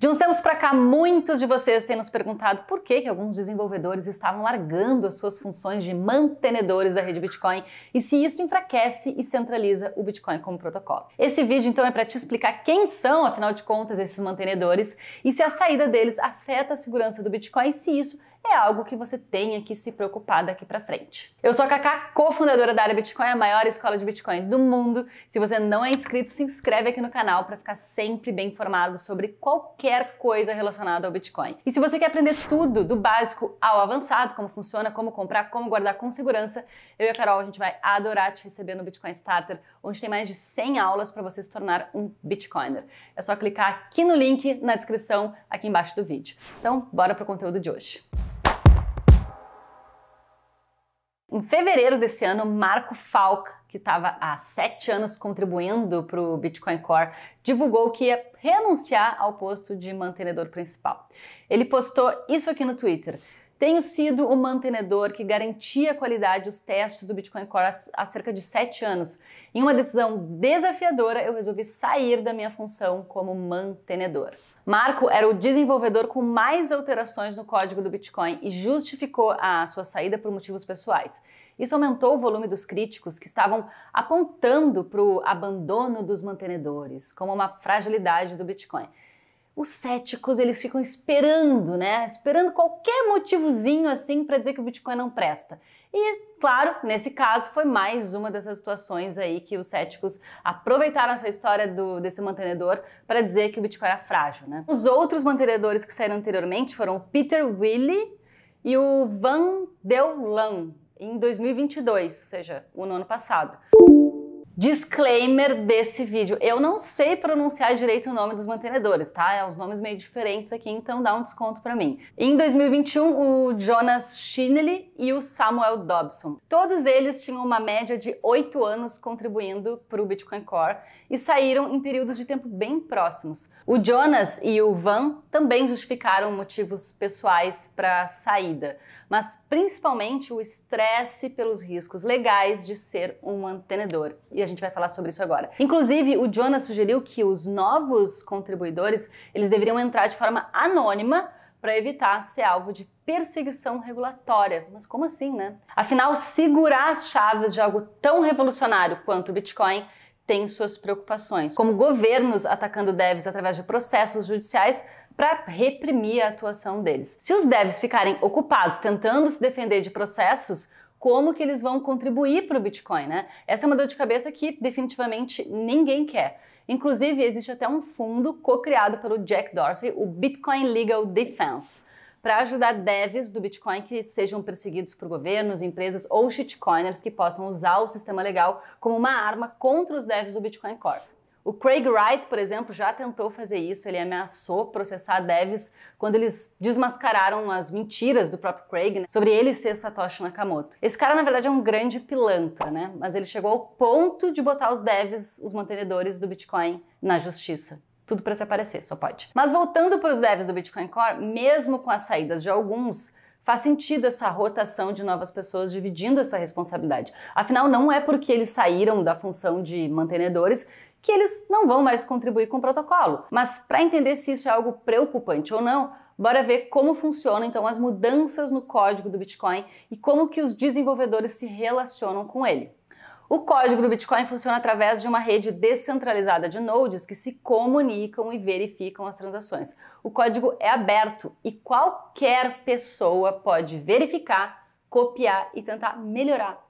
De uns tempos para cá, muitos de vocês têm nos perguntado por que, que alguns desenvolvedores estavam largando as suas funções de mantenedores da rede Bitcoin e se isso enfraquece e centraliza o Bitcoin como protocolo. Esse vídeo então é para te explicar quem são, afinal de contas, esses mantenedores e se a saída deles afeta a segurança do Bitcoin e se isso é algo que você tenha que se preocupar daqui para frente. Eu sou a Kaká, cofundadora da área Bitcoin, a maior escola de Bitcoin do mundo. Se você não é inscrito, se inscreve aqui no canal para ficar sempre bem informado sobre qualquer coisa relacionada ao Bitcoin. E se você quer aprender tudo, do básico ao avançado, como funciona, como comprar, como guardar com segurança, eu e a Carol a gente vai adorar te receber no Bitcoin Starter, onde tem mais de 100 aulas para você se tornar um Bitcoiner. É só clicar aqui no link na descrição aqui embaixo do vídeo. Então, bora pro conteúdo de hoje. Em fevereiro desse ano, Marco Falk, que estava há sete anos contribuindo para o Bitcoin Core, divulgou que ia renunciar ao posto de mantenedor principal. Ele postou isso aqui no Twitter. Tenho sido o mantenedor que garantia a qualidade dos testes do Bitcoin Core há cerca de sete anos. Em uma decisão desafiadora, eu resolvi sair da minha função como mantenedor. Marco era o desenvolvedor com mais alterações no código do Bitcoin e justificou a sua saída por motivos pessoais. Isso aumentou o volume dos críticos que estavam apontando para o abandono dos mantenedores como uma fragilidade do Bitcoin os céticos eles ficam esperando, né? Esperando qualquer motivozinho assim para dizer que o Bitcoin não presta. E claro, nesse caso foi mais uma dessas situações aí que os céticos aproveitaram essa história do, desse mantenedor para dizer que o Bitcoin era frágil, né? Os outros mantenedores que saíram anteriormente foram o Peter Willey e o Van Deulan em 2022, ou seja, o ano passado. Disclaimer desse vídeo. Eu não sei pronunciar direito o nome dos mantenedores, tá? É uns nomes meio diferentes aqui, então dá um desconto para mim. Em 2021, o Jonas Shinley e o Samuel Dobson. Todos eles tinham uma média de oito anos contribuindo para o Bitcoin Core e saíram em períodos de tempo bem próximos. O Jonas e o Van também justificaram motivos pessoais para a saída, mas principalmente o estresse pelos riscos legais de ser um mantenedor. E a gente vai falar sobre isso agora. Inclusive, o Jonas sugeriu que os novos contribuidores, eles deveriam entrar de forma anônima para evitar ser alvo de perseguição regulatória. Mas como assim, né? Afinal, segurar as chaves de algo tão revolucionário quanto o Bitcoin tem suas preocupações, como governos atacando devs através de processos judiciais para reprimir a atuação deles. Se os devs ficarem ocupados tentando se defender de processos, como que eles vão contribuir para o Bitcoin, né? Essa é uma dor de cabeça que definitivamente ninguém quer. Inclusive, existe até um fundo co-criado pelo Jack Dorsey, o Bitcoin Legal Defense, para ajudar devs do Bitcoin que sejam perseguidos por governos, empresas ou shitcoiners que possam usar o sistema legal como uma arma contra os devs do Bitcoin Core. O Craig Wright, por exemplo, já tentou fazer isso, ele ameaçou processar devs quando eles desmascararam as mentiras do próprio Craig né, sobre ele ser Satoshi Nakamoto. Esse cara, na verdade, é um grande pilantra, né? Mas ele chegou ao ponto de botar os devs, os mantenedores do Bitcoin, na justiça. Tudo para se aparecer, só pode. Mas voltando para os devs do Bitcoin Core, mesmo com as saídas de alguns, Faz sentido essa rotação de novas pessoas dividindo essa responsabilidade. Afinal, não é porque eles saíram da função de mantenedores que eles não vão mais contribuir com o protocolo. Mas para entender se isso é algo preocupante ou não, bora ver como funcionam então as mudanças no código do Bitcoin e como que os desenvolvedores se relacionam com ele. O código do Bitcoin funciona através de uma rede descentralizada de nodes que se comunicam e verificam as transações. O código é aberto e qualquer pessoa pode verificar, copiar e tentar melhorar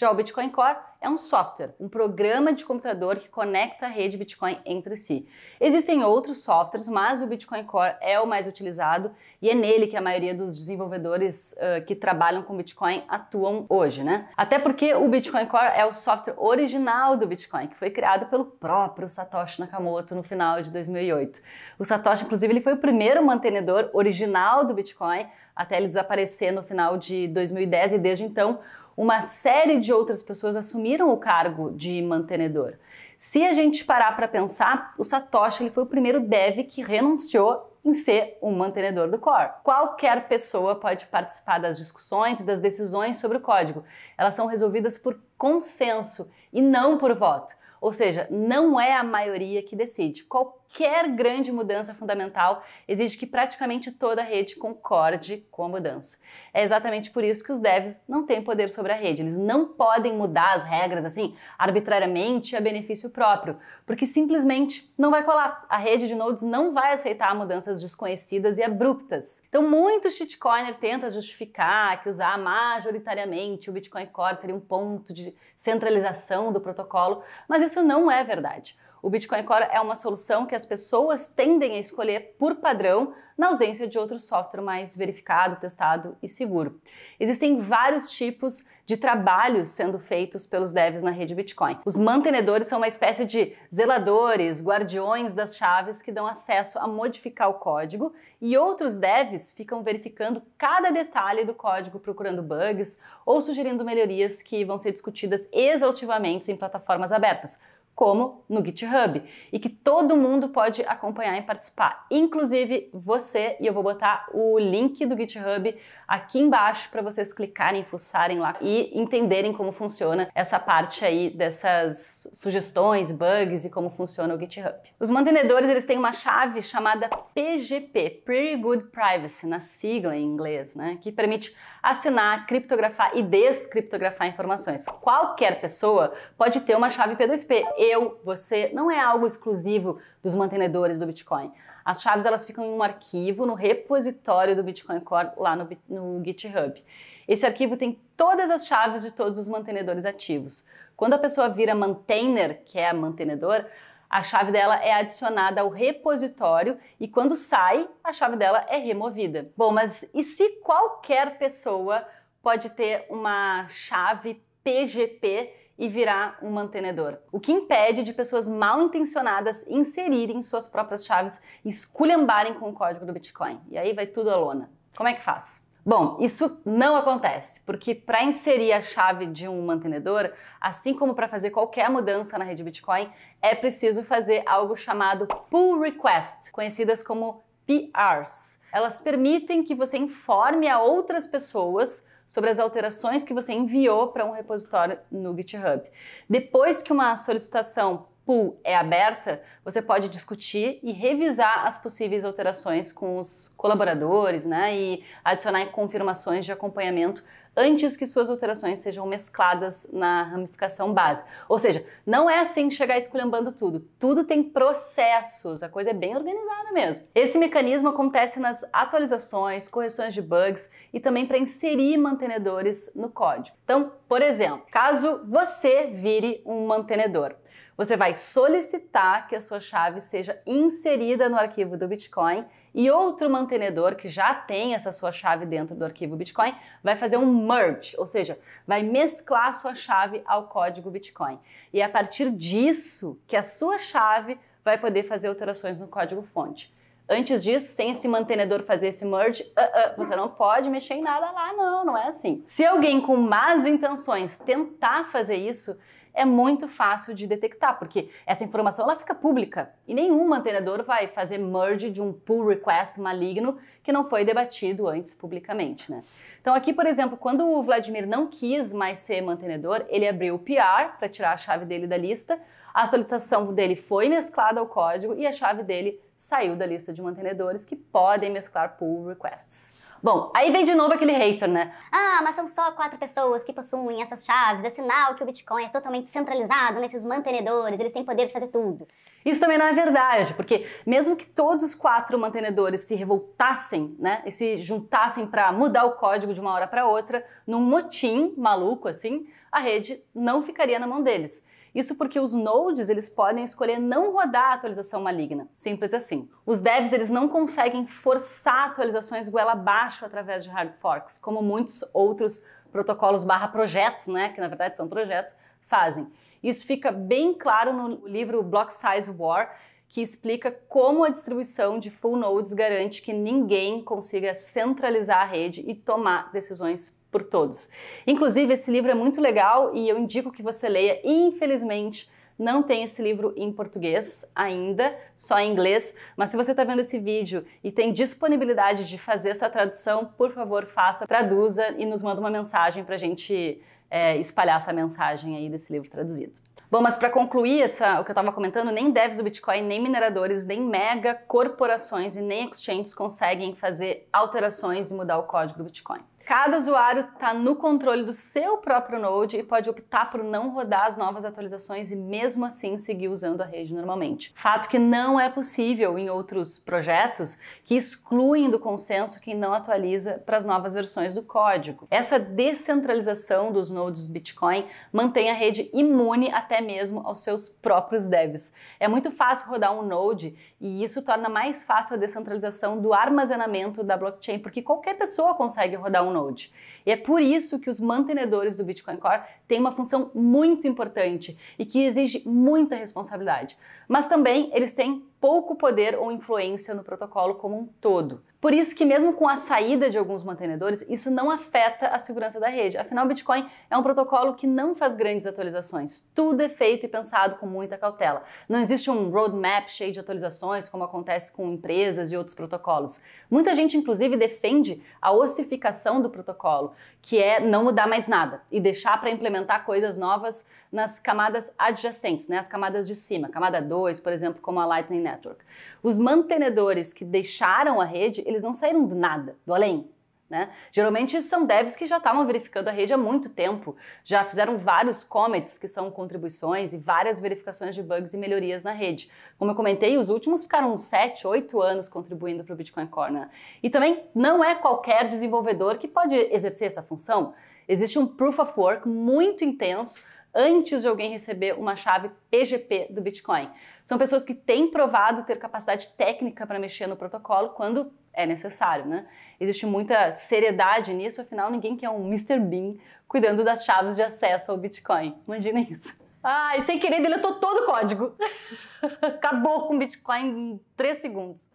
já o Bitcoin Core é um software, um programa de computador que conecta a rede Bitcoin entre si. Existem outros softwares, mas o Bitcoin Core é o mais utilizado e é nele que a maioria dos desenvolvedores uh, que trabalham com Bitcoin atuam hoje, né? Até porque o Bitcoin Core é o software original do Bitcoin, que foi criado pelo próprio Satoshi Nakamoto no final de 2008. O Satoshi, inclusive, ele foi o primeiro mantenedor original do Bitcoin até ele desaparecer no final de 2010 e desde então uma série de outras pessoas assumiram o cargo de mantenedor. Se a gente parar para pensar, o Satoshi ele foi o primeiro dev que renunciou em ser um mantenedor do core. Qualquer pessoa pode participar das discussões e das decisões sobre o código. Elas são resolvidas por consenso e não por voto. Ou seja, não é a maioria que decide qualquer grande mudança fundamental exige que praticamente toda a rede concorde com a mudança. É exatamente por isso que os devs não têm poder sobre a rede. Eles não podem mudar as regras assim arbitrariamente a benefício próprio, porque simplesmente não vai colar. A rede de nodes não vai aceitar mudanças desconhecidas e abruptas. Então, muito shitcoiner tenta justificar que usar majoritariamente o Bitcoin Core seria um ponto de centralização do protocolo, mas isso não é verdade. O Bitcoin Core é uma solução que as pessoas tendem a escolher por padrão, na ausência de outro software mais verificado, testado e seguro. Existem vários tipos de trabalhos sendo feitos pelos devs na rede Bitcoin. Os mantenedores são uma espécie de zeladores, guardiões das chaves que dão acesso a modificar o código, e outros devs ficam verificando cada detalhe do código, procurando bugs ou sugerindo melhorias que vão ser discutidas exaustivamente em plataformas abertas como no GitHub, e que todo mundo pode acompanhar e participar, inclusive você, e eu vou botar o link do GitHub aqui embaixo para vocês clicarem, fuçarem lá e entenderem como funciona essa parte aí dessas sugestões, bugs e como funciona o GitHub. Os mantenedores, eles têm uma chave chamada PGP, Pretty Good Privacy, na sigla em inglês, né, que permite assinar, criptografar e descriptografar informações. Qualquer pessoa pode ter uma chave P2P eu, você, não é algo exclusivo dos mantenedores do Bitcoin. As chaves elas ficam em um arquivo no repositório do Bitcoin Core lá no, no GitHub. Esse arquivo tem todas as chaves de todos os mantenedores ativos. Quando a pessoa vira maintainer, que é a mantenedor, a chave dela é adicionada ao repositório e quando sai, a chave dela é removida. Bom, mas e se qualquer pessoa pode ter uma chave PGP e virar um mantenedor, o que impede de pessoas mal intencionadas inserirem suas próprias chaves e esculhambarem com o código do Bitcoin. E aí vai tudo à lona. Como é que faz? Bom, isso não acontece, porque para inserir a chave de um mantenedor, assim como para fazer qualquer mudança na rede Bitcoin, é preciso fazer algo chamado pull request, conhecidas como PRs. Elas permitem que você informe a outras pessoas sobre as alterações que você enviou para um repositório no GitHub. Depois que uma solicitação pull é aberta, você pode discutir e revisar as possíveis alterações com os colaboradores, né, e adicionar confirmações de acompanhamento antes que suas alterações sejam mescladas na ramificação base. Ou seja, não é assim chegar esculhambando tudo. Tudo tem processos, a coisa é bem organizada mesmo. Esse mecanismo acontece nas atualizações, correções de bugs e também para inserir mantenedores no código. Então, por exemplo, caso você vire um mantenedor, você vai solicitar que a sua chave seja inserida no arquivo do Bitcoin e outro mantenedor que já tem essa sua chave dentro do arquivo Bitcoin vai fazer um merge, ou seja, vai mesclar a sua chave ao código Bitcoin. E é a partir disso que a sua chave vai poder fazer alterações no código fonte. Antes disso, sem esse mantenedor fazer esse merge, uh, uh, você não pode mexer em nada lá, não, não é assim. Se alguém com más intenções tentar fazer isso, é muito fácil de detectar, porque essa informação ela fica pública e nenhum mantenedor vai fazer merge de um pull request maligno que não foi debatido antes publicamente. Né? Então, aqui, por exemplo, quando o Vladimir não quis mais ser mantenedor, ele abriu o PR para tirar a chave dele da lista, a solicitação dele foi mesclada ao código e a chave dele saiu da lista de mantenedores que podem mesclar pull requests. Bom, aí vem de novo aquele hater, né? Ah, mas são só quatro pessoas que possuem essas chaves, é sinal que o Bitcoin é totalmente centralizado nesses mantenedores, eles têm poder de fazer tudo. Isso também não é verdade, porque mesmo que todos os quatro mantenedores se revoltassem, né, e se juntassem para mudar o código de uma hora para outra, num motim maluco assim, a rede não ficaria na mão deles. Isso porque os nodes eles podem escolher não rodar a atualização maligna. Simples assim. Os devs eles não conseguem forçar atualizações goela abaixo através de hard forks, como muitos outros protocolos barra projetos, né, que na verdade são projetos, fazem. Isso fica bem claro no livro Block Size War, que explica como a distribuição de full nodes garante que ninguém consiga centralizar a rede e tomar decisões por todos. Inclusive, esse livro é muito legal e eu indico que você leia. Infelizmente, não tem esse livro em português ainda, só em inglês. Mas se você está vendo esse vídeo e tem disponibilidade de fazer essa tradução, por favor, faça, traduza e nos manda uma mensagem para a gente é, espalhar essa mensagem aí desse livro traduzido. Bom, mas para concluir essa, o que eu estava comentando, nem devs do Bitcoin, nem mineradores, nem mega corporações e nem exchanges conseguem fazer alterações e mudar o código do Bitcoin. Cada usuário está no controle do seu próprio Node e pode optar por não rodar as novas atualizações e mesmo assim seguir usando a rede normalmente. Fato que não é possível em outros projetos que excluem do consenso quem não atualiza para as novas versões do código. Essa descentralização dos nodes Bitcoin mantém a rede imune até mesmo aos seus próprios devs. É muito fácil rodar um node e isso torna mais fácil a descentralização do armazenamento da blockchain, porque qualquer pessoa consegue rodar um node. E é por isso que os mantenedores do Bitcoin Core têm uma função muito importante e que exige muita responsabilidade. Mas também eles têm pouco poder ou influência no protocolo como um todo. Por isso que mesmo com a saída de alguns mantenedores, isso não afeta a segurança da rede. Afinal, o Bitcoin é um protocolo que não faz grandes atualizações. Tudo é feito e pensado com muita cautela. Não existe um roadmap cheio de atualizações, como acontece com empresas e outros protocolos. Muita gente, inclusive, defende a ossificação do protocolo, que é não mudar mais nada e deixar para implementar coisas novas nas camadas adjacentes, né, as camadas de cima, camada 2, por exemplo, como a Lightning Network. Os mantenedores que deixaram a rede, eles não saíram do nada, do além, né? Geralmente são devs que já estavam verificando a rede há muito tempo, já fizeram vários comets que são contribuições, e várias verificações de bugs e melhorias na rede. Como eu comentei, os últimos ficaram 7, 8 anos contribuindo para o Bitcoin Core. Né? E também não é qualquer desenvolvedor que pode exercer essa função. Existe um proof of work muito intenso antes de alguém receber uma chave PGP do Bitcoin. São pessoas que têm provado ter capacidade técnica para mexer no protocolo quando é necessário, né? Existe muita seriedade nisso, afinal ninguém quer um Mr. Bean cuidando das chaves de acesso ao Bitcoin. Imagina isso. Ah, sem querer deletou todo o código. Acabou com o Bitcoin em 3 segundos.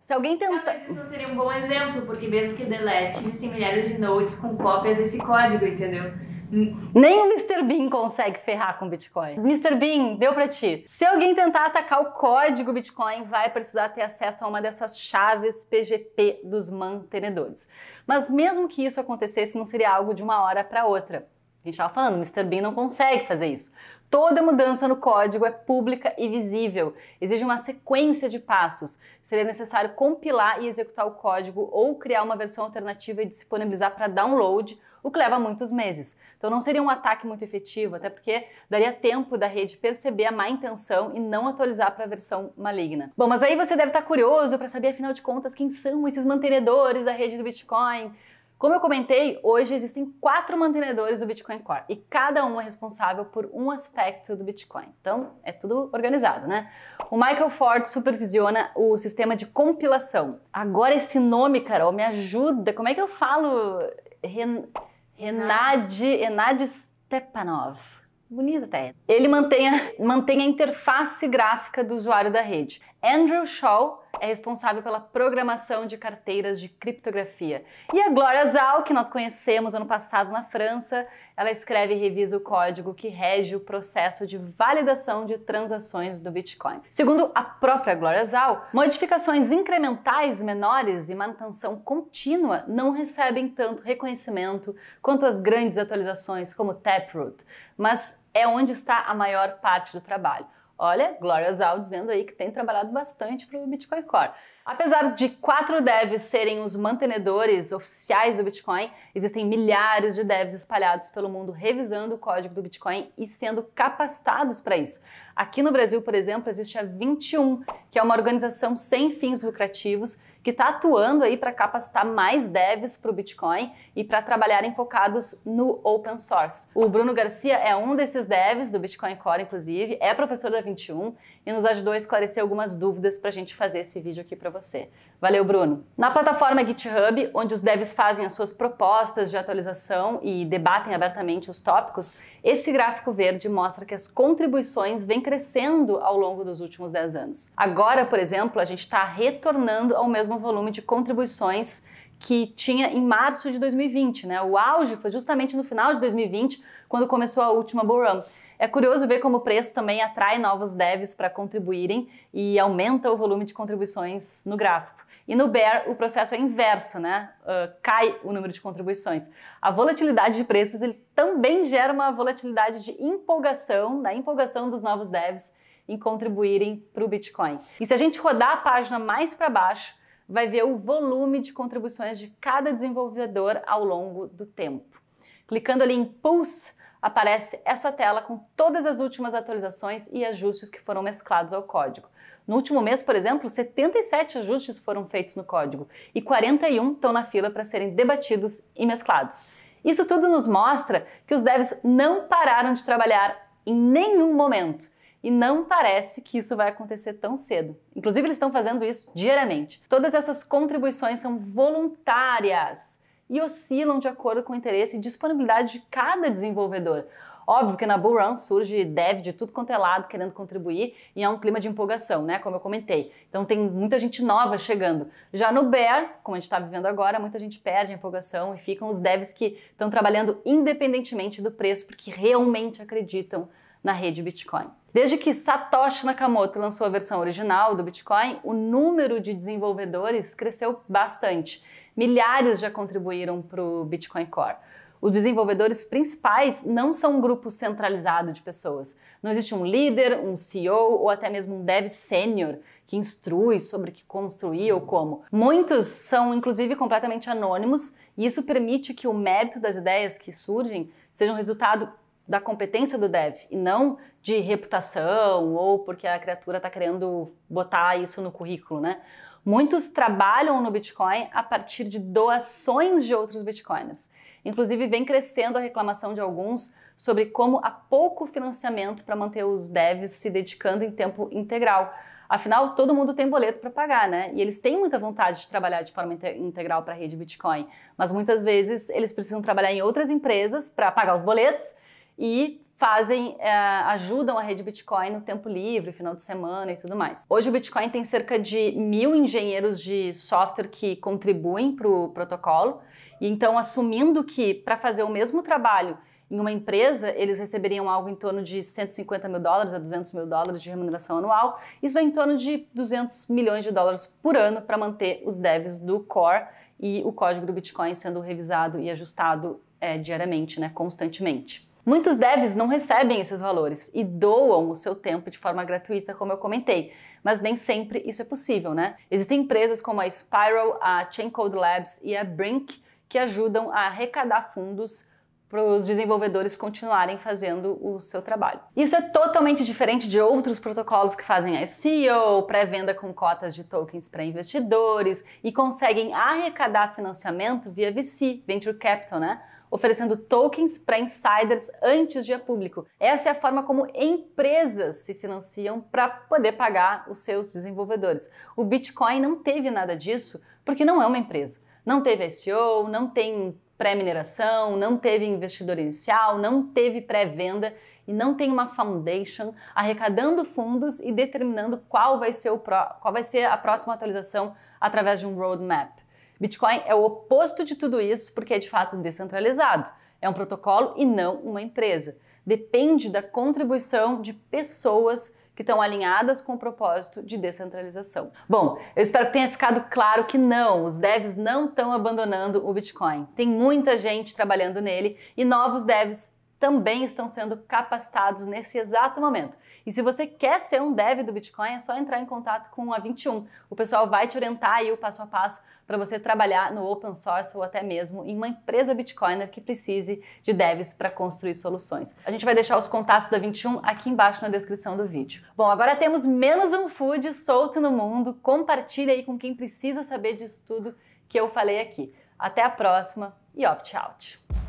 Se alguém tentar. Ah, isso seria um bom exemplo, porque mesmo que delete, existem milhares de nodes com cópias desse código, entendeu? Nem o Mr. Bean consegue ferrar com Bitcoin. Mr. Bean, deu para ti. Se alguém tentar atacar o código Bitcoin, vai precisar ter acesso a uma dessas chaves PGP dos mantenedores. Mas mesmo que isso acontecesse, não seria algo de uma hora para outra. A gente estava falando, Mr. Bean não consegue fazer isso. Toda mudança no código é pública e visível, exige uma sequência de passos. Seria necessário compilar e executar o código ou criar uma versão alternativa e disponibilizar para download, o que leva muitos meses. Então não seria um ataque muito efetivo, até porque daria tempo da rede perceber a má intenção e não atualizar para a versão maligna. Bom, mas aí você deve estar tá curioso para saber, afinal de contas, quem são esses mantenedores da rede do Bitcoin. Como eu comentei, hoje existem quatro mantenedores do Bitcoin Core e cada um é responsável por um aspecto do Bitcoin. Então é tudo organizado, né? O Michael Ford supervisiona o sistema de compilação. Agora esse nome, Carol, me ajuda. Como é que eu falo? Ren... Renad, Renad Stepanov. Bonito até. Ele mantém a, mantém a interface gráfica do usuário da rede. Andrew Shaw é responsável pela programação de carteiras de criptografia. E a Gloria Zal, que nós conhecemos ano passado na França, ela escreve e revisa o código que rege o processo de validação de transações do Bitcoin. Segundo a própria Gloria Zal, modificações incrementais menores e manutenção contínua não recebem tanto reconhecimento quanto as grandes atualizações como Taproot, mas é onde está a maior parte do trabalho. Olha, Gloria Zal dizendo aí que tem trabalhado bastante para o Bitcoin Core. Apesar de quatro devs serem os mantenedores oficiais do Bitcoin, existem milhares de devs espalhados pelo mundo revisando o código do Bitcoin e sendo capacitados para isso. Aqui no Brasil, por exemplo, existe a 21, que é uma organização sem fins lucrativos que está atuando aí para capacitar mais devs para o Bitcoin e para trabalharem focados no open source. O Bruno Garcia é um desses devs do Bitcoin Core, inclusive, é professor da 21 e nos ajudou a esclarecer algumas dúvidas para a gente fazer esse vídeo aqui para você. Valeu, Bruno. Na plataforma GitHub, onde os devs fazem as suas propostas de atualização e debatem abertamente os tópicos, esse gráfico verde mostra que as contribuições vêm crescendo ao longo dos últimos 10 anos. Agora, por exemplo, a gente está retornando ao mesmo volume de contribuições que tinha em março de 2020, né? O auge foi justamente no final de 2020, quando começou a última bull run. É curioso ver como o preço também atrai novos devs para contribuírem e aumenta o volume de contribuições no gráfico. E no bear, o processo é inverso, né? Uh, cai o número de contribuições. A volatilidade de preços ele também gera uma volatilidade de empolgação, da empolgação dos novos devs em contribuírem para o Bitcoin. E se a gente rodar a página mais para baixo, vai ver o volume de contribuições de cada desenvolvedor ao longo do tempo. Clicando ali em Pulse, aparece essa tela com todas as últimas atualizações e ajustes que foram mesclados ao código. No último mês, por exemplo, 77 ajustes foram feitos no código e 41 estão na fila para serem debatidos e mesclados. Isso tudo nos mostra que os devs não pararam de trabalhar em nenhum momento. E não parece que isso vai acontecer tão cedo. Inclusive, eles estão fazendo isso diariamente. Todas essas contribuições são voluntárias e oscilam de acordo com o interesse e disponibilidade de cada desenvolvedor. Óbvio que na Bull Run surge dev de tudo quanto é lado querendo contribuir e é um clima de empolgação, né? Como eu comentei. Então tem muita gente nova chegando. Já no Bear, como a gente está vivendo agora, muita gente perde a empolgação e ficam os devs que estão trabalhando independentemente do preço porque realmente acreditam na rede Bitcoin. Desde que Satoshi Nakamoto lançou a versão original do Bitcoin, o número de desenvolvedores cresceu bastante. Milhares já contribuíram para o Bitcoin Core. Os desenvolvedores principais não são um grupo centralizado de pessoas. Não existe um líder, um CEO ou até mesmo um dev sênior que instrui sobre o que construir ou como. Muitos são, inclusive, completamente anônimos e isso permite que o mérito das ideias que surgem seja um resultado da competência do dev e não de reputação ou porque a criatura está querendo botar isso no currículo, né? Muitos trabalham no Bitcoin a partir de doações de outros Bitcoiners. Inclusive, vem crescendo a reclamação de alguns sobre como há pouco financiamento para manter os devs se dedicando em tempo integral. Afinal, todo mundo tem boleto para pagar, né? E eles têm muita vontade de trabalhar de forma integral para a rede Bitcoin, mas muitas vezes eles precisam trabalhar em outras empresas para pagar os boletos e fazem, é, ajudam a rede Bitcoin no tempo livre, final de semana e tudo mais. Hoje o Bitcoin tem cerca de mil engenheiros de software que contribuem para o protocolo, e então assumindo que para fazer o mesmo trabalho em uma empresa, eles receberiam algo em torno de 150 mil dólares a 200 mil dólares de remuneração anual, isso é em torno de 200 milhões de dólares por ano para manter os devs do core e o código do Bitcoin sendo revisado e ajustado é, diariamente, né, constantemente. Muitos devs não recebem esses valores e doam o seu tempo de forma gratuita, como eu comentei, mas nem sempre isso é possível, né? Existem empresas como a Spiral, a Chaincode Labs e a Brink que ajudam a arrecadar fundos para os desenvolvedores continuarem fazendo o seu trabalho. Isso é totalmente diferente de outros protocolos que fazem ICO, pré-venda com cotas de tokens para investidores e conseguem arrecadar financiamento via VC, Venture Capital, né? oferecendo tokens para insiders antes de ir público. Essa é a forma como empresas se financiam para poder pagar os seus desenvolvedores. O Bitcoin não teve nada disso porque não é uma empresa. Não teve SEO, não tem pré-mineração, não teve investidor inicial, não teve pré-venda e não tem uma foundation arrecadando fundos e determinando qual vai ser, o qual vai ser a próxima atualização através de um roadmap. Bitcoin é o oposto de tudo isso porque é de fato descentralizado. É um protocolo e não uma empresa. Depende da contribuição de pessoas que estão alinhadas com o propósito de descentralização. Bom, eu espero que tenha ficado claro que não, os devs não estão abandonando o Bitcoin. Tem muita gente trabalhando nele e novos devs também estão sendo capacitados nesse exato momento. E se você quer ser um dev do Bitcoin, é só entrar em contato com a 21. O pessoal vai te orientar aí o passo a passo para você trabalhar no open source ou até mesmo em uma empresa Bitcoiner que precise de devs para construir soluções. A gente vai deixar os contatos da 21 aqui embaixo na descrição do vídeo. Bom, agora temos menos um food solto no mundo. Compartilha aí com quem precisa saber disso tudo que eu falei aqui. Até a próxima e opt out.